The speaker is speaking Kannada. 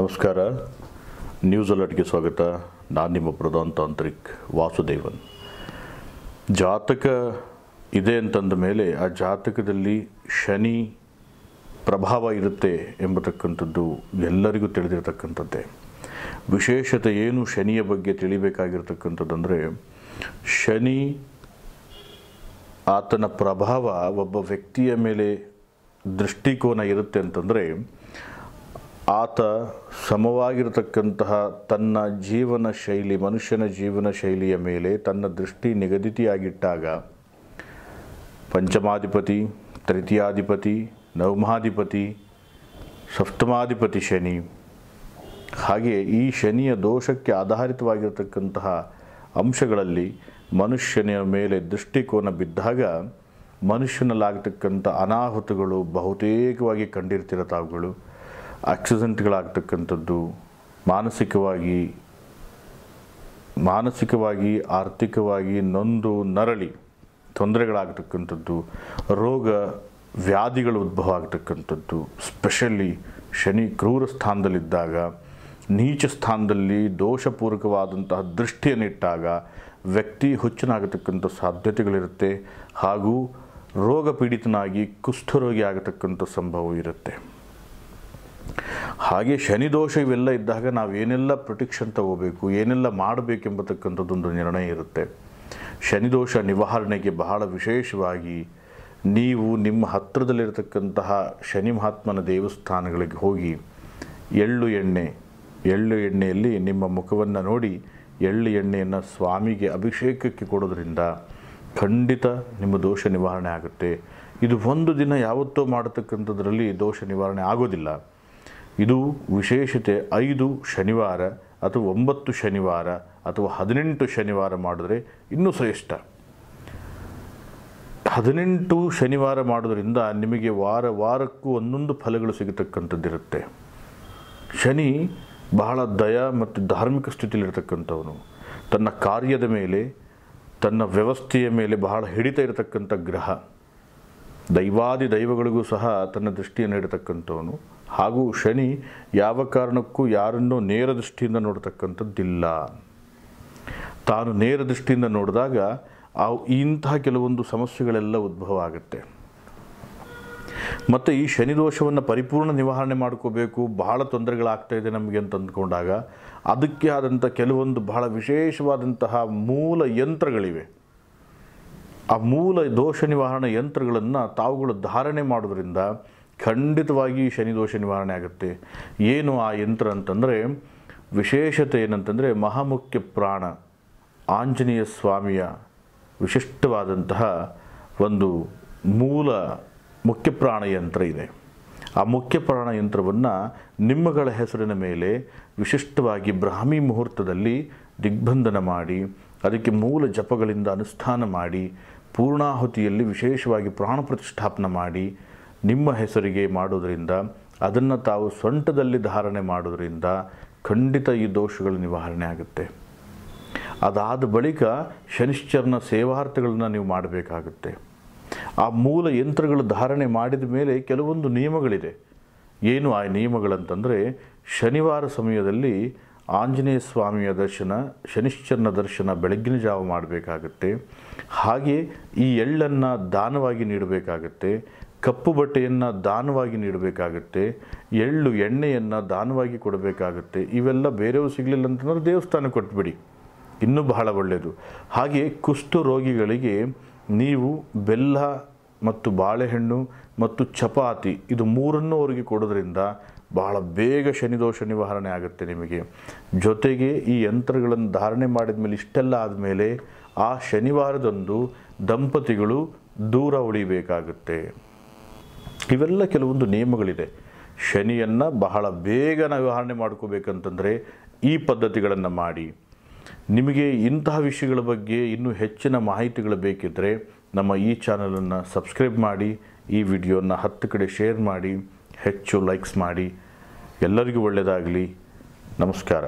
ನಮಸ್ಕಾರ ನ್ಯೂಸ್ ಅಲರ್ಟ್ಗೆ ಸ್ವಾಗತ ನಾನು ನಿಮ್ಮ ಪ್ರಧಾನ ತಾಂತ್ರಿಕ್ ವಾಸುದೇವನ್ ಜಾತಕ ಇದೆ ಅಂತಂದ ಮೇಲೆ ಆ ಜಾತಕದಲ್ಲಿ ಶನಿ ಪ್ರಭಾವ ಇರುತ್ತೆ ಎಂಬತಕ್ಕಂಥದ್ದು ಎಲ್ಲರಿಗೂ ತಿಳಿದಿರತಕ್ಕಂಥದ್ದೇ ವಿಶೇಷತೆ ಏನು ಶನಿಯ ಬಗ್ಗೆ ತಿಳಿಬೇಕಾಗಿರ್ತಕ್ಕಂಥದ್ದಂದರೆ ಶನಿ ಆತನ ಪ್ರಭಾವ ಒಬ್ಬ ವ್ಯಕ್ತಿಯ ಮೇಲೆ ದೃಷ್ಟಿಕೋನ ಇರುತ್ತೆ ಅಂತಂದರೆ ಆತ ಸಮವಾಗಿರತಕ್ಕಂತಹ ತನ್ನ ಜೀವನ ಶೈಲಿ ಮನುಷ್ಯನ ಜೀವನ ಶೈಲಿಯ ಮೇಲೆ ತನ್ನ ದೃಷ್ಟಿ ನಿಗದಿತಿಯಾಗಿಟ್ಟಾಗ ಪಂಚಮಾಧಿಪತಿ ತೃತೀಯಾಧಿಪತಿ ನವಮಾಧಿಪತಿ ಸಪ್ತಮಾಧಿಪತಿ ಶನಿ ಹಾಗೆ ಈ ಶನಿಯ ದೋಷಕ್ಕೆ ಆಧಾರಿತವಾಗಿರತಕ್ಕಂತಹ ಅಂಶಗಳಲ್ಲಿ ಮನುಷ್ಯನ ಮೇಲೆ ದೃಷ್ಟಿಕೋನ ಬಿದ್ದಾಗ ಮನುಷ್ಯನಲ್ಲಾಗತಕ್ಕಂಥ ಅನಾಹುತಗಳು ಬಹುತೇಕವಾಗಿ ಕಂಡಿರ್ತಿರೋ ತಾವುಗಳು ಆಕ್ಸಿಡೆಂಟ್ಗಳಾಗ್ತಕ್ಕಂಥದ್ದು ಮಾನಸಿಕವಾಗಿ ಮಾನಸಿಕವಾಗಿ ಆರ್ಥಿಕವಾಗಿ ನೊಂದು ನರಳಿ ತೊಂದರೆಗಳಾಗತಕ್ಕಂಥದ್ದು ರೋಗ ವ್ಯಾಧಿಗಳು ಉದ್ಭವ ಆಗ್ತಕ್ಕಂಥದ್ದು ಸ್ಪೆಷಲಿ ಶನಿ ಕ್ರೂರ ಸ್ಥಾನದಲ್ಲಿದ್ದಾಗ ನೀಚ ಸ್ಥಾನದಲ್ಲಿ ದೋಷಪೂರ್ವಕವಾದಂತಹ ದೃಷ್ಟಿಯನ್ನಿಟ್ಟಾಗ ವ್ಯಕ್ತಿ ಹುಚ್ಚನಾಗತಕ್ಕಂಥ ಸಾಧ್ಯತೆಗಳಿರುತ್ತೆ ಹಾಗೂ ರೋಗ ಪೀಡಿತನಾಗಿ ಕುಷ್ಠರೋಗಿ ಆಗತಕ್ಕಂಥ ಸಂಭವ ಇರುತ್ತೆ ಹಾಗೆ ಶನಿ ದೋಷ ಇವೆಲ್ಲ ಇದ್ದಾಗ ನಾವು ಏನೆಲ್ಲ ಪ್ರೊಟೆಕ್ಷನ್ ತಗೋಬೇಕು ಏನೆಲ್ಲ ಮಾಡಬೇಕೆಂಬತಕ್ಕಂಥದ್ದೊಂದು ನಿರ್ಣಯ ಇರುತ್ತೆ ಶನಿದೋಷ ನಿವಾರಣೆಗೆ ಬಹಳ ವಿಶೇಷವಾಗಿ ನೀವು ನಿಮ್ಮ ಹತ್ತಿರದಲ್ಲಿರತಕ್ಕಂತಹ ಶನಿ ಮಹಾತ್ಮನ ದೇವಸ್ಥಾನಗಳಿಗೆ ಹೋಗಿ ಎಳ್ಳು ಎಣ್ಣೆ ಎಳ್ಳು ಎಣ್ಣೆಯಲ್ಲಿ ನಿಮ್ಮ ಮುಖವನ್ನು ನೋಡಿ ಎಳ್ಳು ಎಣ್ಣೆಯನ್ನು ಸ್ವಾಮಿಗೆ ಅಭಿಷೇಕಕ್ಕೆ ಕೊಡೋದ್ರಿಂದ ಖಂಡಿತ ನಿಮ್ಮ ದೋಷ ನಿವಾರಣೆ ಆಗುತ್ತೆ ಇದು ಒಂದು ದಿನ ಯಾವತ್ತೋ ಮಾಡತಕ್ಕಂಥದ್ರಲ್ಲಿ ದೋಷ ನಿವಾರಣೆ ಆಗೋದಿಲ್ಲ ಇದು ವಿಶೇಷತೆ ಐದು ಶನಿವಾರ ಅಥವಾ ಒಂಬತ್ತು ಶನಿವಾರ ಅಥವಾ ಹದಿನೆಂಟು ಶನಿವಾರ ಮಾಡಿದ್ರೆ ಇನ್ನೂ ಶ್ರೇಷ್ಠ ಹದಿನೆಂಟು ಶನಿವಾರ ಮಾಡೋದರಿಂದ ನಿಮಗೆ ವಾರ ವಾರಕ್ಕೂ ಒಂದೊಂದು ಫಲಗಳು ಸಿಗತಕ್ಕಂಥದ್ದಿರುತ್ತೆ ಶನಿ ಬಹಳ ದಯ ಮತ್ತು ಧಾರ್ಮಿಕ ಸ್ಥಿತಿಯಲ್ಲಿರ್ತಕ್ಕಂಥವನು ತನ್ನ ಕಾರ್ಯದ ಮೇಲೆ ತನ್ನ ವ್ಯವಸ್ಥೆಯ ಮೇಲೆ ಬಹಳ ಹಿಡಿತ ಇರತಕ್ಕಂಥ ಗ್ರಹ ದೈವಾದಿ ದೈವಗಳಿಗೂ ಸಹ ತನ್ನ ದೃಷ್ಟಿಯನ್ನು ಇಡತಕ್ಕಂಥವನು ಹಾಗೂ ಶನಿ ಯಾವ ಕಾರಣಕ್ಕೂ ಯಾರನ್ನೂ ನೇರ ದೃಷ್ಟಿಯಿಂದ ನೋಡತಕ್ಕಂಥದ್ದಿಲ್ಲ ತಾನು ನೇರ ದೃಷ್ಟಿಯಿಂದ ನೋಡಿದಾಗ ಆ ಇಂತಹ ಕೆಲವೊಂದು ಸಮಸ್ಯೆಗಳೆಲ್ಲ ಉದ್ಭವ ಆಗುತ್ತೆ ಮತ್ತು ಈ ಶನಿ ದೋಷವನ್ನು ಪರಿಪೂರ್ಣ ನಿವಾರಣೆ ಮಾಡ್ಕೋಬೇಕು ಬಹಳ ತೊಂದರೆಗಳಾಗ್ತಾ ಇದೆ ನಮಗೆ ಅಂತ ಅಂದ್ಕೊಂಡಾಗ ಅದಕ್ಕೆ ಆದಂಥ ಕೆಲವೊಂದು ಬಹಳ ವಿಶೇಷವಾದಂತಹ ಮೂಲ ಯಂತ್ರಗಳಿವೆ ಆ ಮೂಲ ದೋಷ ನಿವಾರಣಾ ಯಂತ್ರಗಳನ್ನು ತಾವುಗಳು ಧಾರಣೆ ಮಾಡೋದರಿಂದ ಖಂಡಿತವಾಗಿ ಶನಿ ದೋಷ ನಿವಾರಣೆ ಆಗುತ್ತೆ ಏನು ಆ ಯಂತ್ರ ಅಂತಂದರೆ ವಿಶೇಷತೆ ಏನಂತಂದರೆ ಮಹಾಮುಖ್ಯ ಪ್ರಾಣ ಆಂಜನೇಯ ಸ್ವಾಮಿಯ ವಿಶಿಷ್ಟವಾದಂತಹ ಒಂದು ಮೂಲ ಮುಖ್ಯ ಪ್ರಾಣ ಯಂತ್ರ ಇದೆ ಆ ಮುಖ್ಯ ಪ್ರಾಣ ಯಂತ್ರವನ್ನು ನಿಮ್ಮಗಳ ಹೆಸರಿನ ಮೇಲೆ ವಿಶಿಷ್ಟವಾಗಿ ಬ್ರಾಹ್ಮಿ ಮುಹೂರ್ತದಲ್ಲಿ ದಿಗ್ಬಂಧನ ಮಾಡಿ ಅದಕ್ಕೆ ಮೂಲ ಜಪಗಳಿಂದ ಅನುಷ್ಠಾನ ಮಾಡಿ ಪೂರ್ಣಾಹುತಿಯಲ್ಲಿ ವಿಶೇಷವಾಗಿ ಪ್ರಾಣ ಪ್ರತಿಷ್ಠಾಪನೆ ಮಾಡಿ ನಿಮ್ಮ ಹೆಸರಿಗೆ ಮಾಡೋದರಿಂದ ಅದನ್ನು ತಾವು ಸೊಂಟದಲ್ಲಿ ಧಾರಣೆ ಮಾಡೋದರಿಂದ ಖಂಡಿತ ಈ ದೋಷಗಳು ನಿವಾರಣೆ ಆಗುತ್ತೆ ಅದಾದ ಬಳಿಕ ಶನಿಶ್ಚರನ ಸೇವಾರ್ಥಗಳನ್ನು ನೀವು ಮಾಡಬೇಕಾಗುತ್ತೆ ಆ ಮೂಲ ಯಂತ್ರಗಳು ಧಾರಣೆ ಮಾಡಿದ ಮೇಲೆ ಕೆಲವೊಂದು ನಿಯಮಗಳಿದೆ ಏನು ಆ ನಿಯಮಗಳಂತಂದರೆ ಶನಿವಾರ ಸಮಯದಲ್ಲಿ ಆಂಜನೇಯ ಸ್ವಾಮಿಯ ದರ್ಶನ ಶನಿಶ್ಚರನ ದರ್ಶನ ಬೆಳಗ್ಗಿನ ಜಾವ ಮಾಡಬೇಕಾಗತ್ತೆ ಹಾಗೆ ಈ ಎಳ್ಳನ್ನು ದಾನವಾಗಿ ನೀಡಬೇಕಾಗತ್ತೆ ಕಪ್ಪು ಬಟ್ಟೆಯನ್ನು ದಾನವಾಗಿ ನೀಡಬೇಕಾಗತ್ತೆ ಎಳ್ಳು ಎಣ್ಣೆಯನ್ನು ದಾನವಾಗಿ ಕೊಡಬೇಕಾಗತ್ತೆ ಇವೆಲ್ಲ ಬೇರೆಯವ್ರು ಸಿಗಲಿಲ್ಲ ಅಂತಂದ್ರೆ ದೇವಸ್ಥಾನ ಕೊಟ್ಟುಬಿಡಿ ಇನ್ನೂ ಬಹಳ ಒಳ್ಳೆಯದು ಹಾಗೆ ಕುಷ್ಠ ರೋಗಿಗಳಿಗೆ ನೀವು ಬೆಲ್ಲ ಮತ್ತು ಬಾಳೆಹಣ್ಣು ಮತ್ತು ಚಪಾತಿ ಇದು ಮೂರನ್ನು ಅವರಿಗೆ ಕೊಡೋದ್ರಿಂದ ಬಹಳ ಬೇಗ ಶನಿದೋಷ ನಿವಾರಣೆ ಆಗುತ್ತೆ ನಿಮಗೆ ಜೊತೆಗೆ ಈ ಯಂತ್ರಗಳನ್ನು ಧಾರಣೆ ಮಾಡಿದ ಮೇಲೆ ಇಷ್ಟೆಲ್ಲ ಆದಮೇಲೆ ಆ ಶನಿವಾರದಂದು ದಂಪತಿಗಳು ದೂರ ಉಳಿಬೇಕಾಗುತ್ತೆ ಇವೆಲ್ಲ ಕೆಲವೊಂದು ನಿಯಮಗಳಿದೆ ಶನಿಯನ್ನು ಬಹಳ ಬೇಗ ನಿವಾರಣೆ ಮಾಡ್ಕೋಬೇಕಂತಂದರೆ ಈ ಪದ್ಧತಿಗಳನ್ನು ಮಾಡಿ ನಿಮಗೆ ಇಂತಹ ವಿಷಯಗಳ ಬಗ್ಗೆ ಇನ್ನೂ ಹೆಚ್ಚಿನ ಮಾಹಿತಿಗಳು ಬೇಕಿದ್ದರೆ ನಮ್ಮ ಈ ಚಾನಲನ್ನು ಸಬ್ಸ್ಕ್ರೈಬ್ ಮಾಡಿ ಈ ವಿಡಿಯೋನ ಹತ್ತು ಕಡೆ ಶೇರ್ ಮಾಡಿ ಹೆಚ್ಚು ಲೈಕ್ಸ್ ಮಾಡಿ ಎಲ್ಲರಿಗೂ ಒಳ್ಳೆಯದಾಗಲಿ ನಮಸ್ಕಾರ